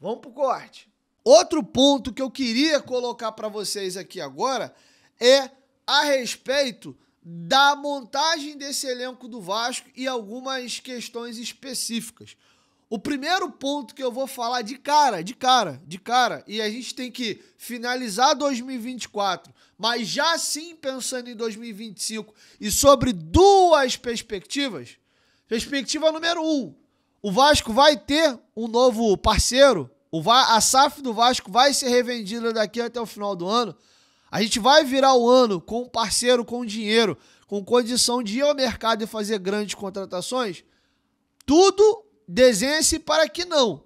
Vamos pro corte. Outro ponto que eu queria colocar para vocês aqui agora é a respeito da montagem desse elenco do Vasco e algumas questões específicas. O primeiro ponto que eu vou falar de cara, de cara, de cara, e a gente tem que finalizar 2024, mas já sim pensando em 2025 e sobre duas perspectivas. Perspectiva número um: o Vasco vai ter um novo parceiro o Va a SAF do Vasco vai ser revendida daqui até o final do ano. A gente vai virar o ano com um parceiro com dinheiro, com condição de ir ao mercado e fazer grandes contratações? Tudo desenhe-se para que não.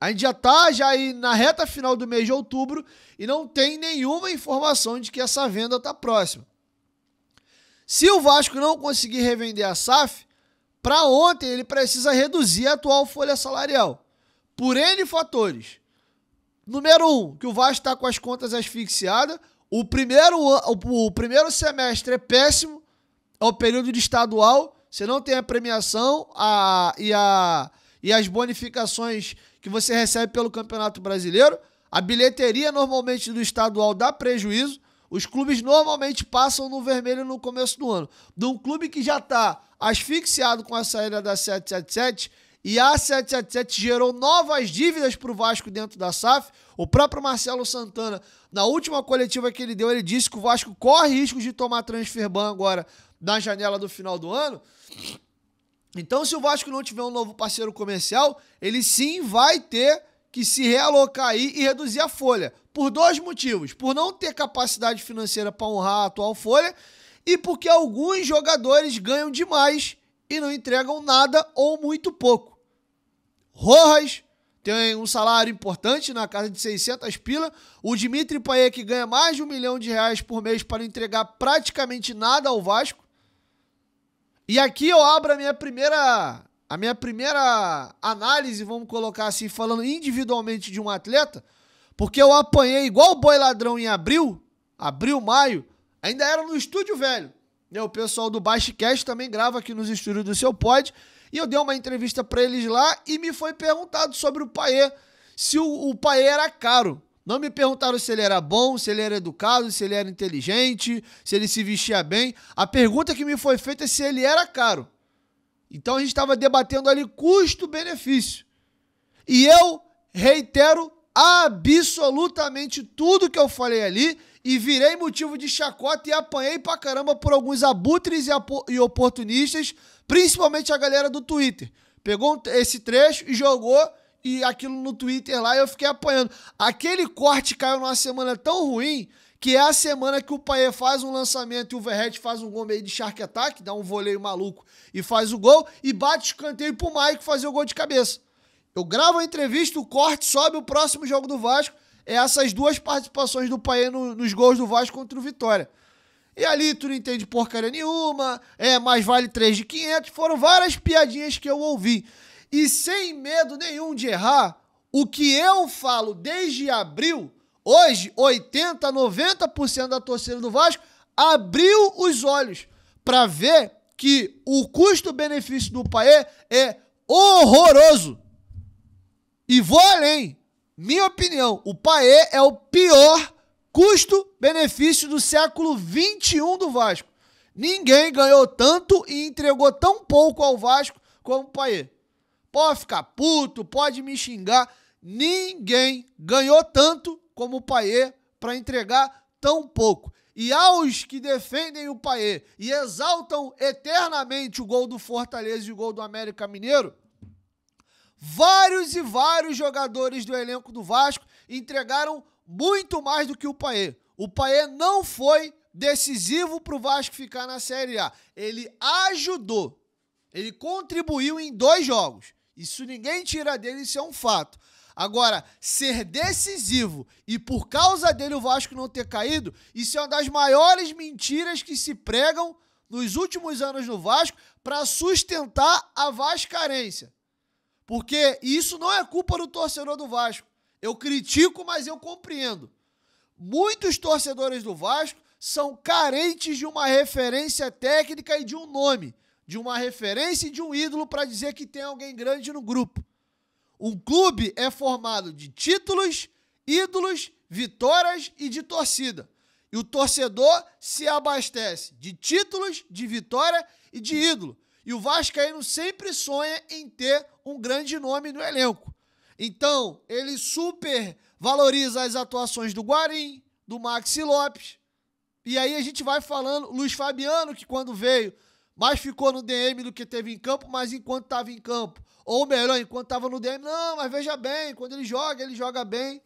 A gente já está já aí na reta final do mês de outubro e não tem nenhuma informação de que essa venda está próxima. Se o Vasco não conseguir revender a SAF, para ontem ele precisa reduzir a atual folha salarial por N fatores. Número um, que o Vasco está com as contas asfixiadas. O primeiro, o, primeiro semestre é péssimo, é o período de estadual. Você não tem a premiação a, e, a, e as bonificações que você recebe pelo Campeonato Brasileiro. A bilheteria normalmente do estadual dá prejuízo. Os clubes normalmente passam no vermelho no começo do ano. De um clube que já está asfixiado com a saída da 777, e a 777 gerou novas dívidas para o Vasco dentro da SAF. O próprio Marcelo Santana, na última coletiva que ele deu, ele disse que o Vasco corre risco de tomar transfer ban agora na janela do final do ano. Então, se o Vasco não tiver um novo parceiro comercial, ele sim vai ter que se realocar aí e reduzir a folha. Por dois motivos: por não ter capacidade financeira para honrar a atual folha e porque alguns jogadores ganham demais e não entregam nada ou muito pouco. Rojas tem um salário importante na casa de 600 pila. O Dimitri Payet que ganha mais de um milhão de reais por mês para entregar praticamente nada ao Vasco. E aqui eu abro a minha primeira a minha primeira análise, vamos colocar assim, falando individualmente de um atleta, porque eu apanhei igual boi ladrão em abril, abril, maio, ainda era no estúdio velho. O pessoal do Baixecast também grava aqui nos estúdios do seu pod. E eu dei uma entrevista para eles lá e me foi perguntado sobre o paié se o, o era caro. Não me perguntaram se ele era bom, se ele era educado, se ele era inteligente, se ele se vestia bem. A pergunta que me foi feita é se ele era caro. Então a gente estava debatendo ali custo-benefício. E eu reitero absolutamente tudo que eu falei ali e virei motivo de chacota e apanhei pra caramba por alguns abutres e, e oportunistas Principalmente a galera do Twitter. Pegou esse trecho e jogou e aquilo no Twitter lá eu fiquei apanhando. Aquele corte caiu numa semana tão ruim que é a semana que o Paê faz um lançamento e o Verret faz um gol meio de shark attack, dá um voleio maluco e faz o gol, e bate escanteio pro Mike fazer o gol de cabeça. Eu gravo a entrevista, o corte sobe, o próximo jogo do Vasco é essas duas participações do Paê no, nos gols do Vasco contra o Vitória. E ali tu não entende porcaria nenhuma, é mais vale 3 de 500. Foram várias piadinhas que eu ouvi. E sem medo nenhum de errar, o que eu falo desde abril, hoje 80, 90% da torcida do Vasco abriu os olhos para ver que o custo-benefício do Paê é horroroso. E vou além. Minha opinião, o Paê é o pior Custo-benefício do século 21 do Vasco. Ninguém ganhou tanto e entregou tão pouco ao Vasco como o Paê. Pode ficar puto, pode me xingar. Ninguém ganhou tanto como o Paê para entregar tão pouco. E aos que defendem o Paê e exaltam eternamente o gol do Fortaleza e o gol do América Mineiro, vários e vários jogadores do elenco do Vasco entregaram muito mais do que o Paê. O Paê não foi decisivo para o Vasco ficar na Série A. Ele ajudou. Ele contribuiu em dois jogos. Isso ninguém tira dele, isso é um fato. Agora, ser decisivo e por causa dele o Vasco não ter caído, isso é uma das maiores mentiras que se pregam nos últimos anos no Vasco para sustentar a Vascarência. Porque isso não é culpa do torcedor do Vasco. Eu critico, mas eu compreendo. Muitos torcedores do Vasco são carentes de uma referência técnica e de um nome, de uma referência e de um ídolo para dizer que tem alguém grande no grupo. Um clube é formado de títulos, ídolos, vitórias e de torcida. E o torcedor se abastece de títulos, de vitória e de ídolo. E o Vascaíno sempre sonha em ter um grande nome no elenco. Então, ele super valoriza as atuações do Guarim, do Maxi Lopes. E aí a gente vai falando, Luiz Fabiano, que quando veio, mais ficou no DM do que teve em campo, mas enquanto estava em campo, ou melhor, enquanto estava no DM, não, mas veja bem, quando ele joga, ele joga bem.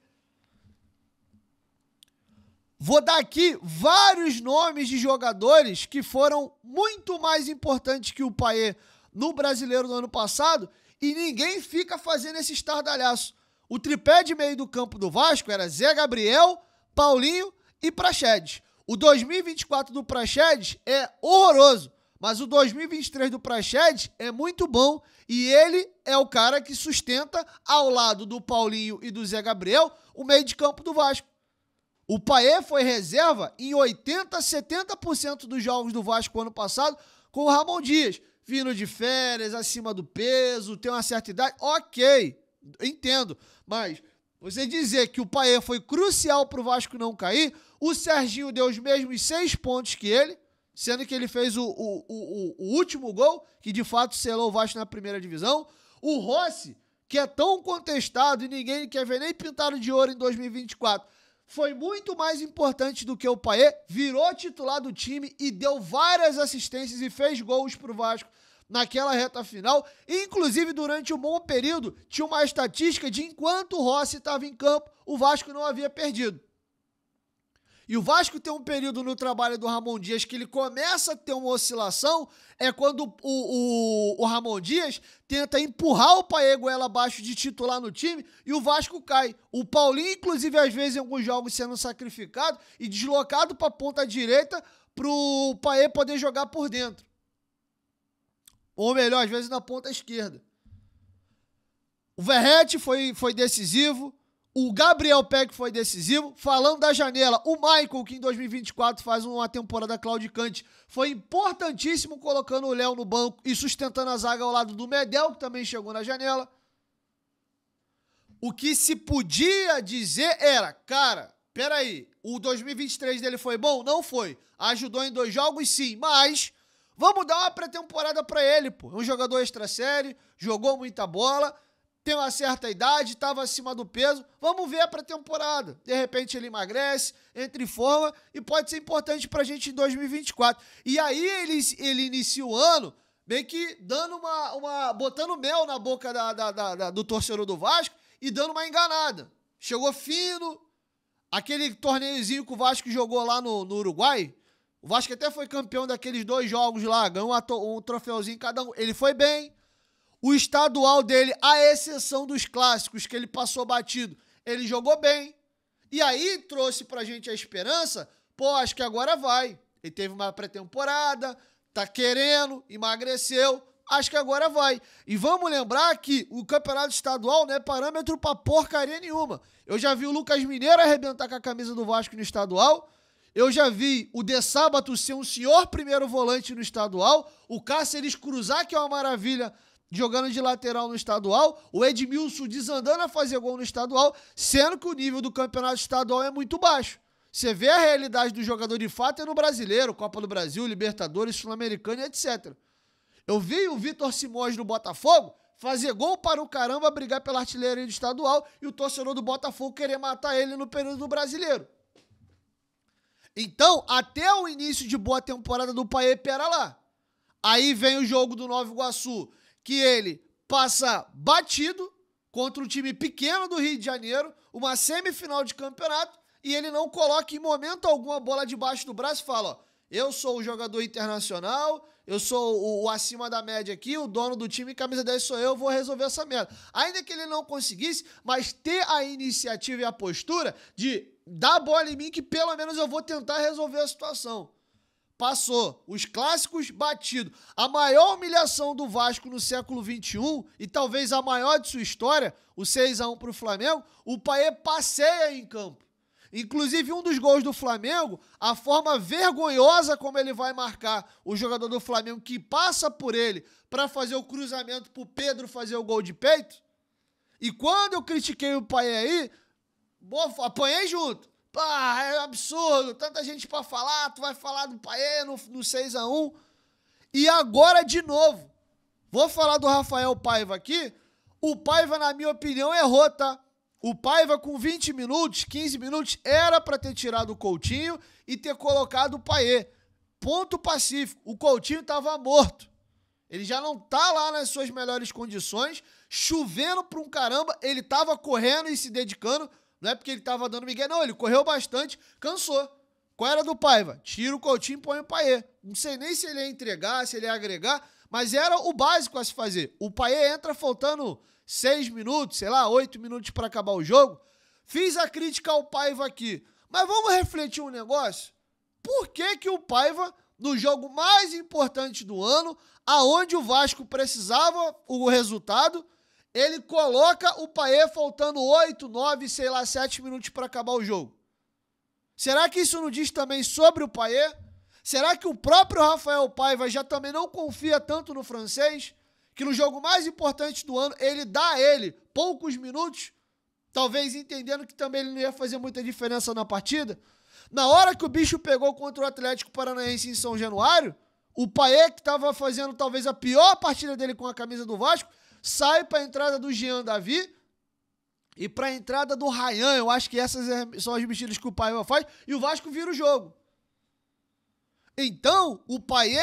Vou dar aqui vários nomes de jogadores que foram muito mais importantes que o Paê no brasileiro do ano passado e ninguém fica fazendo esse estardalhaço. O tripé de meio do campo do Vasco era Zé Gabriel, Paulinho e Praxedes. O 2024 do Praxedes é horroroso, mas o 2023 do Praxedes é muito bom e ele é o cara que sustenta, ao lado do Paulinho e do Zé Gabriel, o meio de campo do Vasco. O Paê foi reserva em 80, 70% dos jogos do Vasco ano passado com o Ramon Dias, vindo de férias, acima do peso, tem uma certa idade, ok, entendo. Mas você dizer que o Paê foi crucial para o Vasco não cair, o Serginho deu os mesmos seis pontos que ele, sendo que ele fez o, o, o, o último gol, que de fato selou o Vasco na primeira divisão. O Rossi, que é tão contestado e ninguém quer ver nem pintado de ouro em 2024, foi muito mais importante do que o Paê, virou titular do time e deu várias assistências e fez gols pro Vasco naquela reta final. Inclusive, durante um bom período, tinha uma estatística de enquanto o Rossi estava em campo, o Vasco não havia perdido. E o Vasco tem um período no trabalho do Ramon Dias que ele começa a ter uma oscilação, é quando o, o, o Ramon Dias tenta empurrar o ela abaixo de titular no time e o Vasco cai. O Paulinho, inclusive, às vezes em alguns jogos sendo sacrificado e deslocado para a ponta direita para o Paê poder jogar por dentro. Ou melhor, às vezes na ponta esquerda. O Verrete foi, foi decisivo. O Gabriel Peck foi decisivo. Falando da janela, o Michael, que em 2024 faz uma temporada claudicante, foi importantíssimo colocando o Léo no banco e sustentando a zaga ao lado do Medel, que também chegou na janela. O que se podia dizer era, cara, peraí, o 2023 dele foi bom? Não foi. Ajudou em dois jogos, sim, mas Vamos dar uma pré-temporada para ele, pô. É um jogador extra série, jogou muita bola, tem uma certa idade, estava acima do peso. Vamos ver a pré-temporada. De repente ele emagrece, entra em forma e pode ser importante pra gente em 2024. E aí ele, ele inicia o ano bem que dando uma, uma botando mel na boca da, da, da, da, do torcedor do Vasco e dando uma enganada. Chegou fino, aquele torneiozinho que o Vasco jogou lá no, no Uruguai, o Vasco até foi campeão daqueles dois jogos lá, ganhou um troféuzinho cada um. Ele foi bem. O estadual dele, à exceção dos clássicos que ele passou batido, ele jogou bem. E aí trouxe pra gente a esperança, pô, acho que agora vai. Ele teve uma pré-temporada, tá querendo, emagreceu, acho que agora vai. E vamos lembrar que o campeonato estadual não é parâmetro pra porcaria nenhuma. Eu já vi o Lucas Mineiro arrebentar com a camisa do Vasco no estadual eu já vi o De Sábato ser um senhor primeiro volante no estadual, o Cáceres cruzar, que é uma maravilha, jogando de lateral no estadual, o Edmilson desandando a fazer gol no estadual, sendo que o nível do campeonato estadual é muito baixo. Você vê a realidade do jogador de fato é no brasileiro, Copa do Brasil, Libertadores, Sul-Americana, etc. Eu vi o Vitor Simões no Botafogo fazer gol para o caramba, brigar pela artilharia do estadual e o torcedor do Botafogo querer matar ele no período do brasileiro. Então, até o início de boa temporada do Paê, pera lá. Aí vem o jogo do Nova Iguaçu, que ele passa batido contra um time pequeno do Rio de Janeiro, uma semifinal de campeonato, e ele não coloca em momento algum a bola debaixo do braço e fala: ó, eu sou o jogador internacional, eu sou o, o, acima da média aqui, o dono do time, camisa 10 sou eu, vou resolver essa merda. Ainda que ele não conseguisse, mas ter a iniciativa e a postura de dar a bola em mim que pelo menos eu vou tentar resolver a situação. Passou. Os clássicos batido. A maior humilhação do Vasco no século XXI, e talvez a maior de sua história, o 6 a 1 para o Flamengo, o Paê passeia em campo. Inclusive, um dos gols do Flamengo, a forma vergonhosa como ele vai marcar o jogador do Flamengo que passa por ele para fazer o cruzamento para o Pedro fazer o gol de peito. E quando eu critiquei o pai aí, bom, apanhei junto. Pá, é um absurdo, tanta gente para falar, tu vai falar do Paê no, no 6 a 1 E agora de novo, vou falar do Rafael Paiva aqui. O Paiva, na minha opinião, errou, tá? O Paiva, com 20 minutos, 15 minutos, era para ter tirado o Coutinho e ter colocado o Paê. Ponto pacífico. O Coutinho estava morto. Ele já não tá lá nas suas melhores condições, chovendo para um caramba, ele estava correndo e se dedicando, não é porque ele estava dando Miguel, não, ele correu bastante, cansou. Qual era do Paiva? Tira o Coutinho e põe o Paê. Não sei nem se ele ia entregar, se ele ia agregar, mas era o básico a se fazer. O Paier entra faltando seis minutos, sei lá, oito minutos para acabar o jogo. Fiz a crítica ao Paiva aqui. Mas vamos refletir um negócio? Por que, que o Paiva, no jogo mais importante do ano, aonde o Vasco precisava o resultado, ele coloca o Paier faltando 8, 9, sei lá, 7 minutos para acabar o jogo. Será que isso não diz também sobre o Paier? Será que o próprio Rafael Paiva já também não confia tanto no francês? Que no jogo mais importante do ano ele dá a ele poucos minutos? Talvez entendendo que também ele não ia fazer muita diferença na partida? Na hora que o bicho pegou contra o Atlético Paranaense em São Januário, o Paê, que estava fazendo talvez a pior partida dele com a camisa do Vasco, sai para a entrada do Jean Davi e para a entrada do Rayan. Eu acho que essas é, são as mexidas que o Paiva faz e o Vasco vira o jogo. Então, o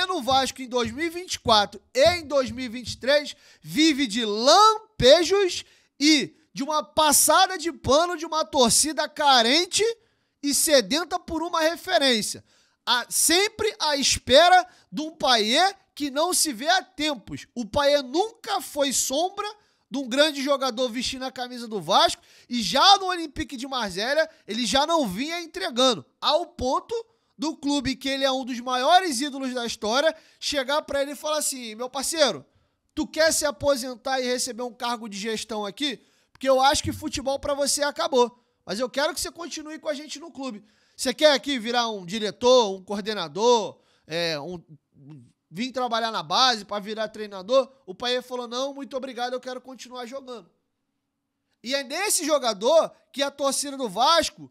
no Vasco em 2024 e em 2023 vive de lampejos e de uma passada de pano de uma torcida carente e sedenta por uma referência. A, sempre à espera de um Paê que não se vê há tempos. O Paê nunca foi sombra de um grande jogador vestindo a camisa do Vasco e já no Olympique de Marselha ele já não vinha entregando, ao ponto do clube que ele é um dos maiores ídolos da história, chegar para ele e falar assim: meu parceiro, tu quer se aposentar e receber um cargo de gestão aqui? Porque eu acho que futebol para você acabou. Mas eu quero que você continue com a gente no clube. Você quer aqui virar um diretor, um coordenador, é, um, vir trabalhar na base para virar treinador? O pai falou: não, muito obrigado, eu quero continuar jogando. E é nesse jogador que a torcida do Vasco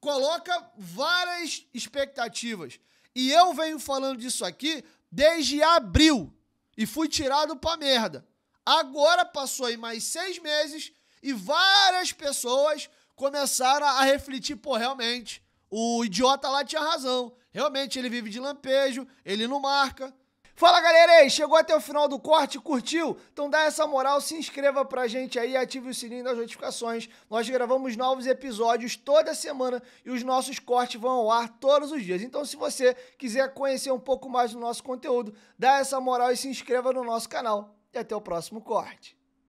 coloca várias expectativas. E eu venho falando disso aqui desde abril e fui tirado pra merda. Agora passou aí mais seis meses e várias pessoas começaram a refletir, pô, realmente, o idiota lá tinha razão. Realmente ele vive de lampejo, ele não marca, Fala galera, aí, chegou até o final do corte, curtiu? Então dá essa moral, se inscreva pra gente aí, ative o sininho das notificações. Nós gravamos novos episódios toda semana e os nossos cortes vão ao ar todos os dias. Então se você quiser conhecer um pouco mais do nosso conteúdo, dá essa moral e se inscreva no nosso canal. E até o próximo corte.